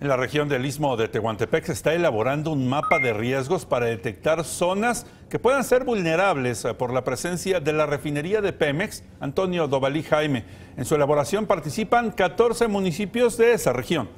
En la región del istmo de Tehuantepec se está elaborando un mapa de riesgos para detectar zonas que puedan ser vulnerables eh, por la presencia de la refinería de Pemex, Antonio Dovalí Jaime. En su elaboración participan 14 municipios de esa región.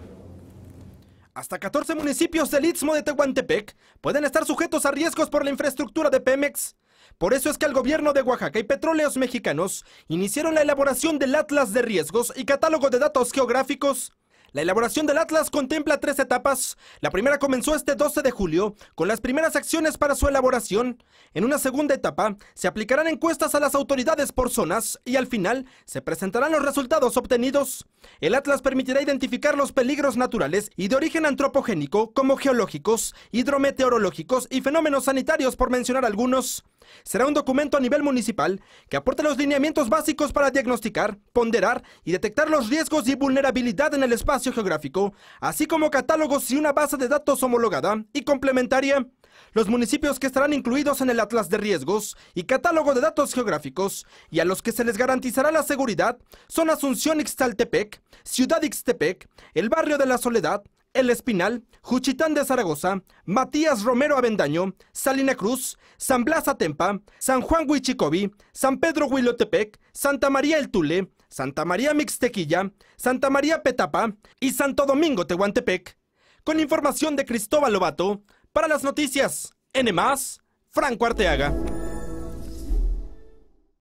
Hasta 14 municipios del istmo de Tehuantepec pueden estar sujetos a riesgos por la infraestructura de Pemex. Por eso es que el gobierno de Oaxaca y Petróleos Mexicanos iniciaron la elaboración del Atlas de Riesgos y Catálogo de Datos Geográficos la elaboración del Atlas contempla tres etapas. La primera comenzó este 12 de julio, con las primeras acciones para su elaboración. En una segunda etapa, se aplicarán encuestas a las autoridades por zonas y al final se presentarán los resultados obtenidos. El Atlas permitirá identificar los peligros naturales y de origen antropogénico, como geológicos, hidrometeorológicos y fenómenos sanitarios, por mencionar algunos. Será un documento a nivel municipal que aporte los lineamientos básicos para diagnosticar, ponderar y detectar los riesgos y vulnerabilidad en el espacio geográfico, así como catálogos y una base de datos homologada y complementaria. Los municipios que estarán incluidos en el Atlas de Riesgos y Catálogo de Datos Geográficos y a los que se les garantizará la seguridad son Asunción Ixtaltepec, Ciudad Ixtepec, el Barrio de la Soledad, el Espinal, Juchitán de Zaragoza, Matías Romero Avendaño, Salina Cruz, San Blas Atempa, San Juan Huichicobi, San Pedro Huilotepec, Santa María El Tule, Santa María Mixtequilla, Santa María Petapa y Santo Domingo Tehuantepec. Con información de Cristóbal Lobato, para las noticias, N+, Franco Arteaga.